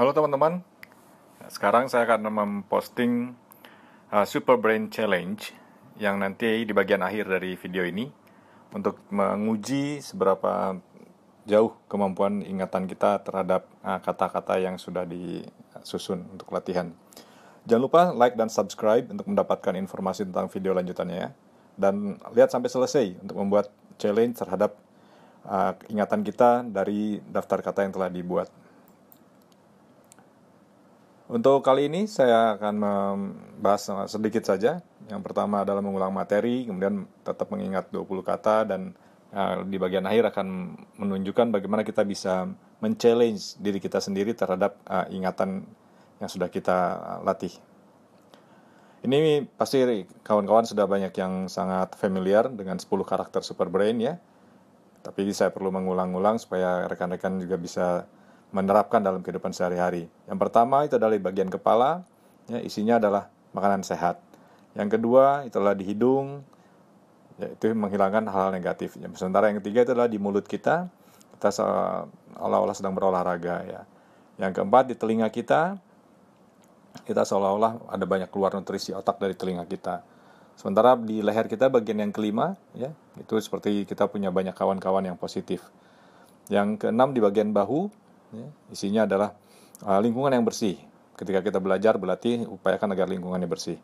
Halo teman-teman, sekarang saya akan memposting uh, Super Brain Challenge yang nanti di bagian akhir dari video ini untuk menguji seberapa jauh kemampuan ingatan kita terhadap uh, kata-kata uh, yang sudah disusun untuk latihan. Jangan lupa like dan subscribe untuk mendapatkan informasi tentang video lanjutannya ya. Dan lihat sampai selesai untuk membuat challenge terhadap uh, ingatan kita dari daftar kata yang telah dibuat. Untuk kali ini saya akan membahas sedikit saja. Yang pertama adalah mengulang materi, kemudian tetap mengingat 20 kata dan eh, di bagian akhir akan menunjukkan bagaimana kita bisa men-challenge diri kita sendiri terhadap eh, ingatan yang sudah kita latih. Ini pasti kawan-kawan sudah banyak yang sangat familiar dengan 10 karakter super brain ya. Tapi saya perlu mengulang-ulang supaya rekan-rekan juga bisa menerapkan dalam kehidupan sehari-hari. Yang pertama itu adalah di bagian kepala, ya, isinya adalah makanan sehat. Yang kedua itu adalah di hidung, yaitu menghilangkan hal-hal negatif. Sementara yang ketiga itu adalah di mulut kita, kita seolah-olah sedang berolahraga ya. Yang keempat di telinga kita, kita seolah-olah ada banyak keluar nutrisi otak dari telinga kita. Sementara di leher kita bagian yang kelima, ya itu seperti kita punya banyak kawan-kawan yang positif. Yang keenam di bagian bahu, Ya, isinya adalah uh, lingkungan yang bersih. Ketika kita belajar, berlatih, upayakan agar lingkungannya bersih.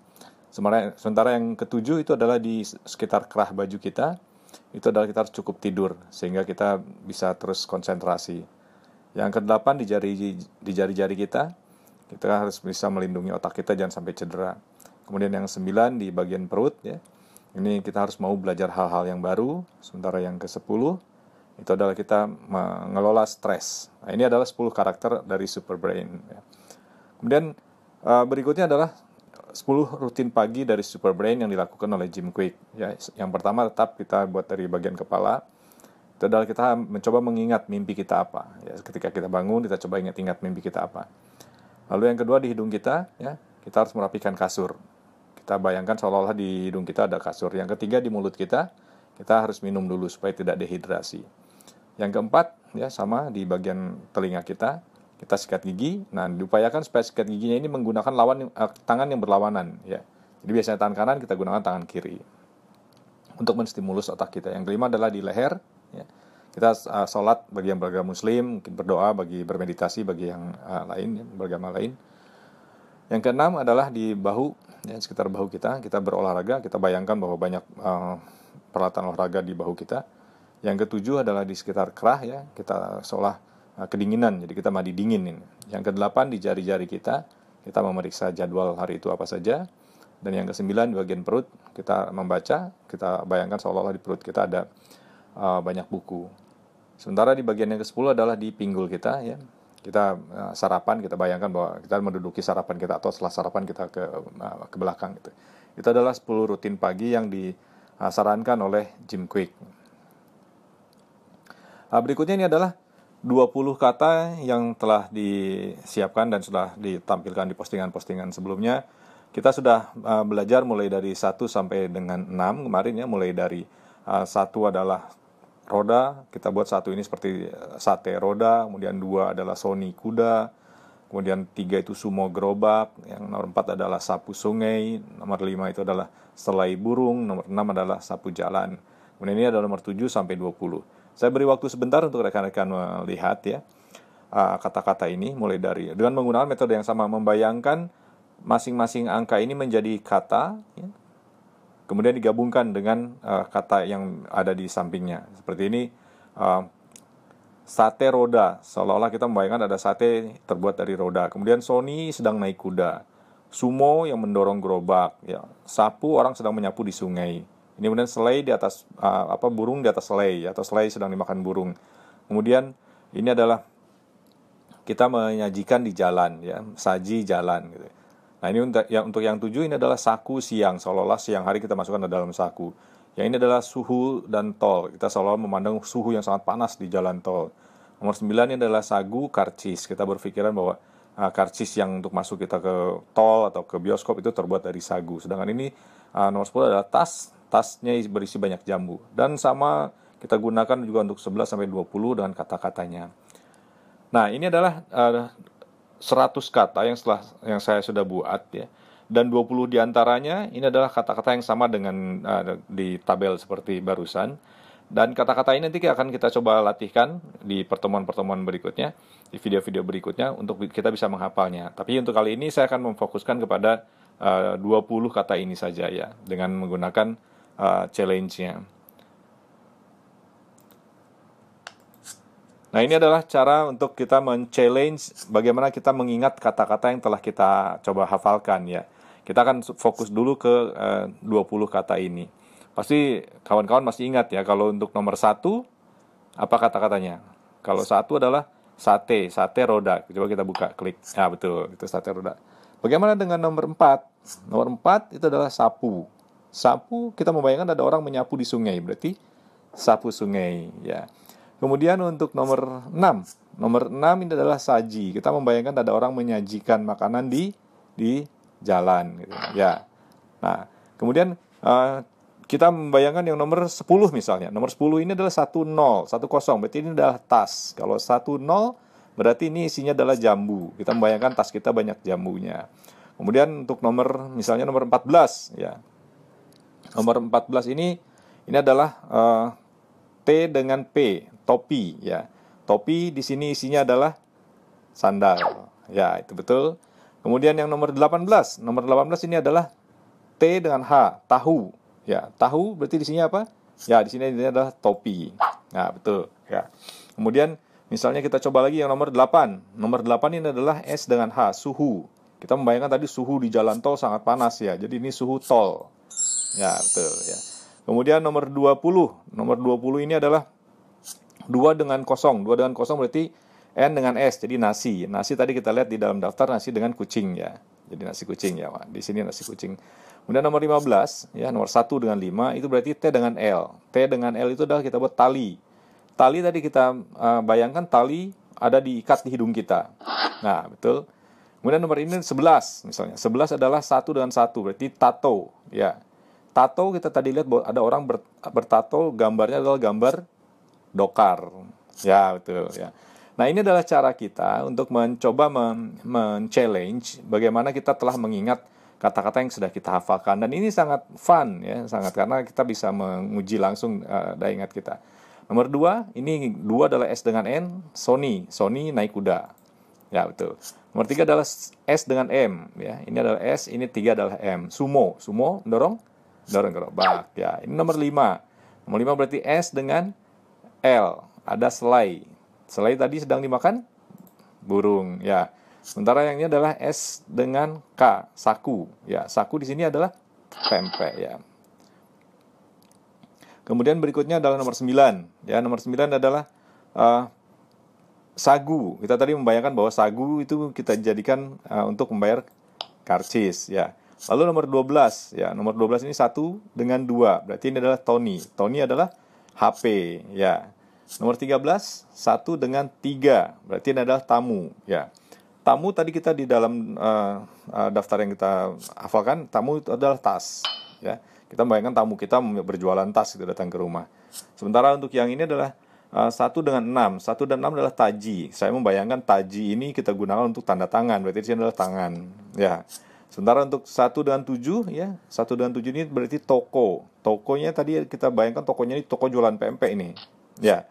Sementara, sementara yang ketujuh itu adalah di sekitar kerah baju kita, itu adalah kita harus cukup tidur, sehingga kita bisa terus konsentrasi. Yang kedelapan, di jari di jari-jari kita, kita harus bisa melindungi otak kita jangan sampai cedera. Kemudian yang sembilan, di bagian perut, ya, ini kita harus mau belajar hal-hal yang baru, sementara yang ke sepuluh, itu adalah kita mengelola stres. Nah, ini adalah 10 karakter dari super brain. Ya. Kemudian eh, berikutnya adalah 10 rutin pagi dari super brain yang dilakukan oleh Jim Quick. Ya, yang pertama tetap kita buat dari bagian kepala. Itu adalah kita mencoba mengingat mimpi kita apa. Ya, ketika kita bangun, kita coba ingat-ingat mimpi kita apa. Lalu yang kedua di hidung kita, ya, kita harus merapikan kasur. Kita bayangkan seolah-olah di hidung kita ada kasur. Yang ketiga di mulut kita, kita harus minum dulu supaya tidak dehidrasi. Yang keempat, ya sama di bagian telinga kita, kita sikat gigi. Nah, diupayakan supaya sikat giginya ini menggunakan lawan eh, tangan yang berlawanan, ya. Jadi biasanya tangan kanan kita gunakan tangan kiri untuk menstimulus otak kita. Yang kelima adalah di leher, ya. Kita uh, sholat bagi yang beragama Muslim, mungkin berdoa bagi bermeditasi bagi yang uh, lain, ya, beragama lain. Yang keenam adalah di bahu, ya, sekitar bahu kita. Kita berolahraga, kita bayangkan bahwa banyak uh, peralatan olahraga di bahu kita yang ketujuh adalah di sekitar kerah ya, kita seolah eh, kedinginan, jadi kita mandi dingin ini. Yang kedelapan di jari-jari kita, kita memeriksa jadwal hari itu apa saja. Dan yang kesembilan di bagian perut, kita membaca, kita bayangkan seolah-olah di perut kita ada uh, banyak buku. Sementara di bagian yang ke-10 adalah di pinggul kita ya. Kita uh, sarapan, kita bayangkan bahwa kita menduduki sarapan kita atau setelah sarapan kita ke uh, ke belakang gitu. Itu adalah 10 rutin pagi yang disarankan oleh Jim Quick. Nah, berikutnya ini adalah 20 kata yang telah disiapkan dan sudah ditampilkan di postingan-postingan sebelumnya. Kita sudah uh, belajar mulai dari 1 sampai dengan 6 kemarin ya, mulai dari uh, eh, 1 adalah roda, kita buat satu ini seperti eh, sate roda, kemudian dua adalah sony kuda, kemudian tiga itu sumo gerobak, yang nomor empat adalah sapu sungai, nomor lima itu adalah selai burung, nomor enam adalah sapu jalan. Kemudian ini adalah nomor tujuh sampai dua puluh. Saya beri waktu sebentar untuk rekan-rekan melihat eh, ya eh, kata-kata ini mulai dari dengan menggunakan metode yang sama membayangkan masing-masing angka ini menjadi kata ya, kemudian digabungkan dengan eh, kata yang ada di sampingnya seperti ini sate roda seolah-olah kita membayangkan ada sate terbuat dari roda kemudian Sony sedang naik kuda sumo yang mendorong gerobak ya. sapu orang sedang menyapu di sungai ini kemudian selai di atas uh, apa burung di atas selai atau selai sedang dimakan burung. Kemudian ini adalah kita menyajikan di jalan ya, saji jalan gitu. Nah, ini untuk yang untuk yang tujuh ini adalah saku siang, seolah-olah siang hari kita masukkan ke dalam saku. Yang ini adalah suhu dan tol. Kita seolah-olah memandang suhu yang sangat panas di jalan tol. Nomor 9 ini adalah sagu karcis. Kita berpikiran bahwa uh, karcis yang untuk masuk kita ke tol atau ke bioskop itu terbuat dari sagu. Sedangkan ini uh, nomor 10 adalah tas tasnya berisi banyak jambu. Dan sama kita gunakan juga untuk 11 sampai 20 dengan kata-katanya. Nah, ini adalah uh, eh, 100 kata yang setelah yang saya sudah buat ya. Dan 20 diantaranya ini adalah kata-kata yang sama dengan uh, di tabel seperti barusan. Dan kata-kata ini nanti akan kita coba latihkan di pertemuan-pertemuan berikutnya, di video-video berikutnya untuk kita bisa menghafalnya. Tapi untuk kali ini saya akan memfokuskan kepada eh, uh, 20 kata ini saja ya dengan menggunakan uh, challenge-nya. Nah, ini adalah cara untuk kita men-challenge bagaimana kita mengingat kata-kata yang telah kita coba hafalkan ya. Kita akan fokus dulu ke eh, uh, 20 kata ini. Pasti kawan-kawan masih ingat ya kalau untuk nomor satu apa kata-katanya? Kalau satu adalah sate, sate roda. Coba kita buka, klik. Nah, betul, itu sate roda. Bagaimana dengan nomor empat? Nomor empat itu adalah sapu. Sapu, kita membayangkan ada orang menyapu di sungai, berarti sapu sungai, ya. Kemudian untuk nomor 6, nomor 6 ini adalah saji. Kita membayangkan ada orang menyajikan makanan di di jalan gitu. Ya. Nah, kemudian uh, kita membayangkan yang nomor 10 misalnya. Nomor 10 ini adalah satu nol satu kosong Berarti ini adalah tas. Kalau satu nol berarti ini isinya adalah jambu. Kita membayangkan tas kita banyak jambunya. Kemudian untuk nomor misalnya nomor 14 ya. Nomor 14 ini ini adalah uh, T dengan P, topi ya. Topi di sini isinya adalah sandal. Ya, itu betul. Kemudian yang nomor 18, nomor 18 ini adalah T dengan H, tahu. Ya, tahu berarti di sini apa? Ya, di sini ini adalah topi. Nah, betul. Ya. Kemudian misalnya kita coba lagi yang nomor 8. Nomor 8 ini adalah S dengan H, suhu. Kita membayangkan tadi suhu di jalan tol sangat panas ya. Jadi ini suhu tol. Ya, betul ya. Kemudian nomor 20. Nomor 20 ini adalah 2 dengan kosong. 2 dengan kosong berarti N dengan S. Jadi nasi. Nasi tadi kita lihat di dalam daftar nasi dengan kucing ya. Jadi nasi kucing ya, Pak. Di sini nasi kucing. Kemudian nomor 15 ya, nomor 1 dengan 5 itu berarti T dengan L. T dengan L itu adalah kita buat tali. Tali tadi kita uh, bayangkan tali ada diikat di hidung kita. Nah, betul. Kemudian nomor ini 11 misalnya. 11 adalah 1 dengan 1 berarti tato ya tato kita tadi lihat bahwa ada orang bertato gambarnya adalah gambar dokar. Ya, betul ya. Nah, ini adalah cara kita untuk mencoba men-challenge men bagaimana kita telah mengingat kata-kata yang sudah kita hafalkan dan ini sangat fun ya, sangat karena kita bisa menguji langsung uh, daya ingat kita. Nomor dua, ini dua adalah S dengan N, Sony, Sony naik kuda. Ya, betul. Nomor tiga adalah S dengan M ya. Ini adalah S, ini tiga adalah M. Sumo, sumo dorong dorong gerobak. Ya, ini nomor 5. Nomor 5 berarti S dengan L. Ada selai. Selai tadi sedang dimakan burung, ya. Sementara yang ini adalah S dengan K, saku. Ya, saku di sini adalah pempek, ya. Kemudian berikutnya adalah nomor 9. Ya, nomor 9 adalah uh, sagu. Kita tadi membayangkan bahwa sagu itu kita jadikan uh, untuk membayar karcis, ya. Lalu nomor 12, ya, nomor 12 ini satu dengan dua, berarti ini adalah Tony. Tony adalah HP, ya. Nomor 13, satu dengan tiga, berarti ini adalah tamu, ya. Tamu tadi kita di dalam uh, uh, daftar yang kita hafalkan, tamu itu adalah tas, ya. Kita bayangkan tamu kita berjualan tas itu datang ke rumah. Sementara untuk yang ini adalah eh, satu dengan enam. Satu dan enam adalah taji. Saya membayangkan taji ini kita gunakan untuk tanda tangan. Berarti ini adalah tangan. Ya. Sementara untuk satu dan tujuh ya, satu dan tujuh ini berarti toko. Tokonya tadi kita bayangkan tokonya ini toko jualan PMP ini. Ya.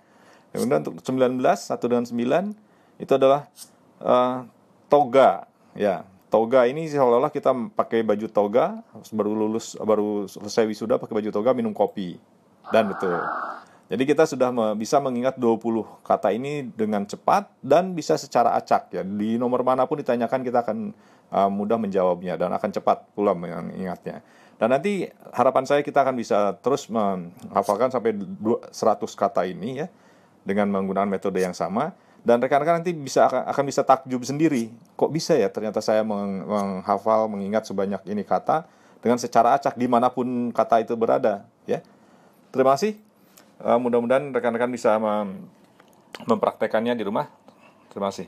Kemudian untuk 19, 1 dan 9 itu adalah uh, toga. Ya, toga ini seolah-olah kita pakai baju toga baru lulus baru selesai wisuda pakai baju toga minum kopi. Dan betul. Jadi kita sudah bisa mengingat 20 kata ini dengan cepat dan bisa secara acak ya. Di nomor manapun ditanyakan kita akan uh, mudah menjawabnya dan akan cepat pula mengingatnya. Dan nanti harapan saya kita akan bisa terus menghafalkan sampai 100 kata ini ya dengan menggunakan metode yang sama dan rekan-rekan nanti bisa akan, bisa takjub sendiri. Kok bisa ya ternyata saya menghafal mengingat sebanyak ini kata dengan secara acak dimanapun kata itu berada ya. Terima kasih. Eh, mudah-mudahan rekan-rekan bisa mem mempraktekannya di rumah terima kasih